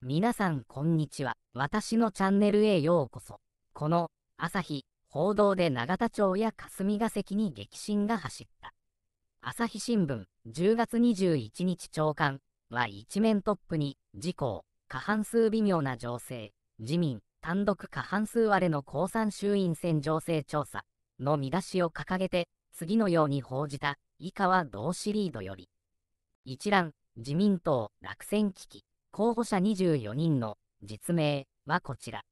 皆さんこんにちは。私のチャンネルへようこそ。この、朝日、報道で永田町や霞が関に激震が走った。朝日新聞、10月21日朝刊は一面トップに、自公、過半数微妙な情勢、自民、単独過半数割れの公算衆院選情勢調査の見出しを掲げて、次のように報じた、以下は同シリードより。一覧、自民党、落選危機。候補者24人の実名はこちら。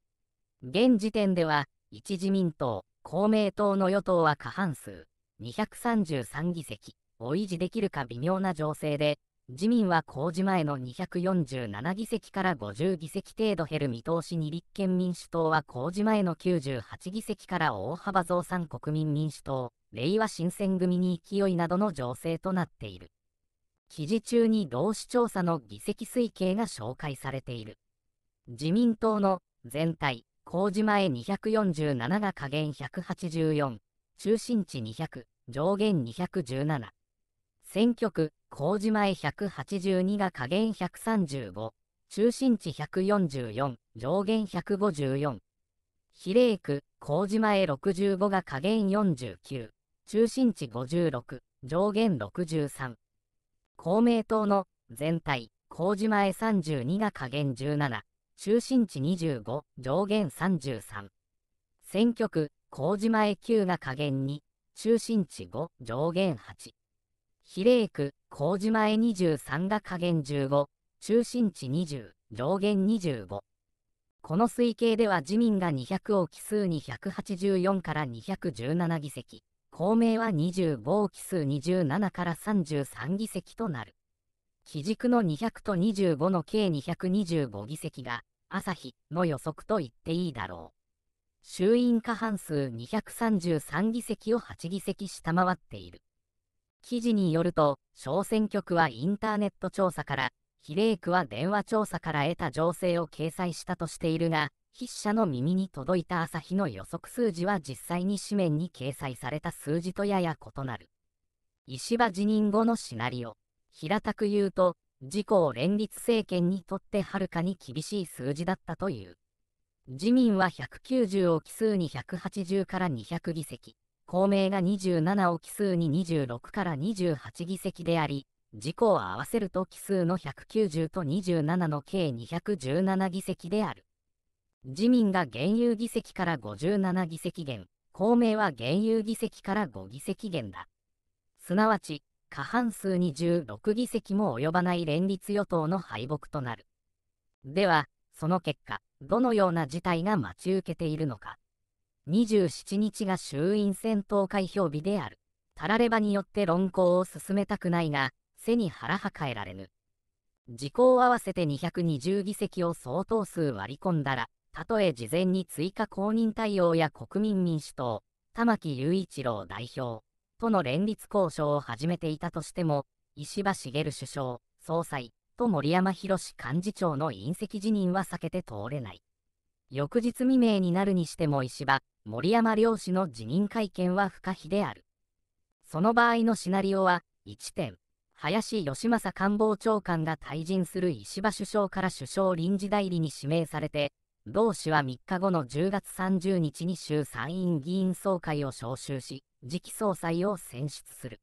現時点では、一自民党、公明党の与党は過半数、233議席を維持できるか微妙な情勢で、自民は公示前の247議席から50議席程度減る見通しに立憲民主党は公示前の98議席から大幅増産国民民主党、れいわ新選組に勢いなどの情勢となっている。記事中に労使調査の議席推計が紹介されている。自民党の全体、工事前247が下限184、中心値200、上限217。選挙区、工事前182が下限135、中心値144、上限154。比例区、工事前65が下限49、中心値56、上限63。公明党の全体、麹前32が下限17、中心地25、上限33。選挙区、麹前9が下限2、中心地5、上限8。比例区、麹前23が下限15、中心地20、上限25。この推計では自民が200を奇数に184から217議席、公明は25期数27から33議席となる。基軸の200と25の計225議席が、朝日の予測と言っていいだろう。衆院過半数233議席を8議席下回っている。記事によると、小選挙区はインターネット調査から、比例区は電話調査から得た情勢を掲載したとしているが、筆者の耳に届いた朝日の予測数字は実際に紙面に掲載された数字とやや異なる。石破辞任後のシナリオ。平たく言うと、自公連立政権にとってはるかに厳しい数字だったという。自民は190を奇数に180から200議席、公明が27を奇数に26から28議席であり、自公を合わせると奇数の190と27の計217議席である。自民が現有議席から57議席減、公明は現有議席から5議席減だ。すなわち、過半数に16議席も及ばない連立与党の敗北となる。では、その結果、どのような事態が待ち受けているのか。27日が衆院選投開票日である。タラレバによって論考を進めたくないが、背に腹はかえられぬ。時効合わせて220議席を相当数割り込んだら、たとえ事前に追加公認対応や国民民主党、玉木雄一郎代表との連立交渉を始めていたとしても、石破茂首相、総裁と森山博幹事長の引責辞任は避けて通れない。翌日未明になるにしても石破、森山両氏の辞任会見は不可避である。その場合のシナリオは、1点、林芳正官房長官が退陣する石破首相から首相臨時代理に指名されて、同氏は3日後の10月30日に衆参院議員総会を招集し、次期総裁を選出する。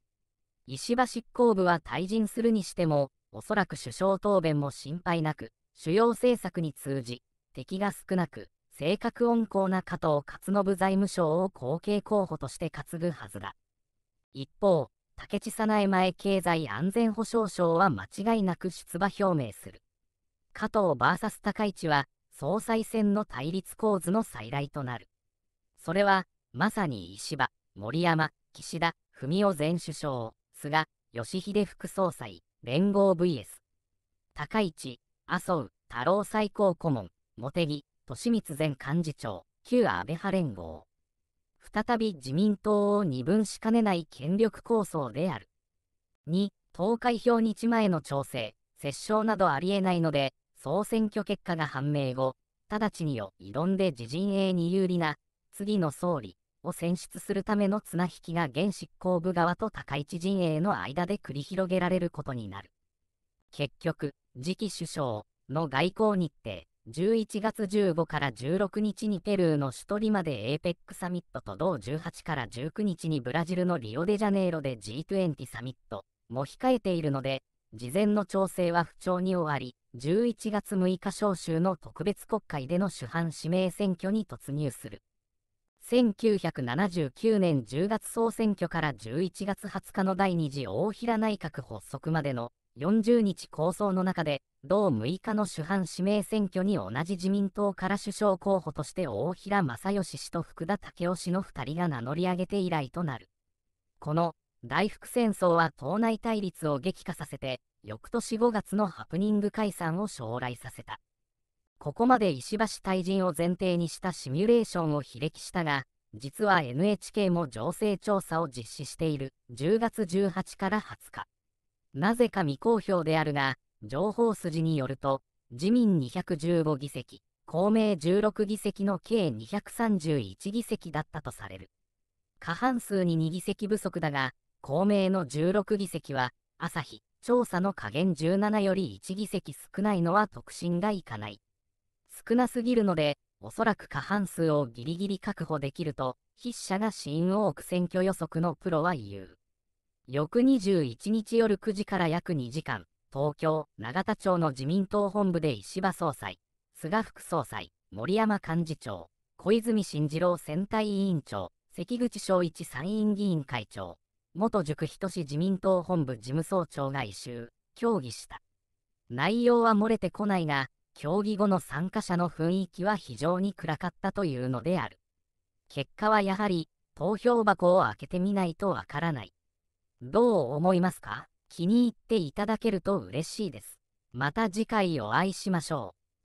石破執行部は退陣するにしても、おそらく首相答弁も心配なく、主要政策に通じ、敵が少なく、性格温厚な加藤勝信財務省を後継候補として担ぐはずだ。一方、竹地早苗前経済安全保障省は間違いなく出馬表明する。加藤 VS 高市は、総裁選の対立構図の再来となる。それは、まさに石破、森山、岸田、文雄前首相、菅、義偉副総裁、連合 VS、高市、麻生、太郎最高顧問、茂木、利光前幹事長、旧安倍派連合。再び自民党を二分しかねない権力構想である。2、投開票日前の調整、折衝などありえないので、総選挙結果が判明後、直ちにを挑んで自陣営に有利な、次の総理を選出するための綱引きが現執行部側と高市陣営の間で繰り広げられることになる。結局、次期首相の外交日程、11月15から16日にペルーの首都リマで APEC サミットと同18から19日にブラジルのリオデジャネイロで G20 サミットも控えているので、事前の調整は不調に終わり、11月6日召集の特別国会での主犯指名選挙に突入する。1979年10月総選挙から11月20日の第2次大平内閣発足までの40日構想の中で、同6日の主犯指名選挙に同じ自民党から首相候補として大平正義氏と福田武雄氏の2人が名乗り上げて以来となる。この大福戦争は党内対立を激化させて、翌年5月のハプニング解散を将来させた。ここまで石橋退陣を前提にしたシミュレーションを非歴したが、実は NHK も情勢調査を実施している10月18から20日。なぜか未公表であるが、情報筋によると、自民215議席、公明16議席の計231議席だったとされる。過半数に2議席不足だが、公明の16議席は、朝日、調査の下限17より1議席少ないのは特進がいかない。少なすぎるので、おそらく過半数をギリギリ確保できると、筆者が新因を置く選挙予測のプロは言う。翌21日夜9時から約2時間、東京、永田町の自民党本部で石破総裁、菅副総裁、森山幹事長、小泉進次郎選対委員長、関口昭一参院議員会長、元塾人志自民党本部事務総長が異臭、協議した。内容は漏れてこないが、協議後の参加者の雰囲気は非常に暗かったというのである。結果はやはり、投票箱を開けてみないとわからない。どう思いますか気に入っていただけると嬉しいです。また次回お会いしましょう。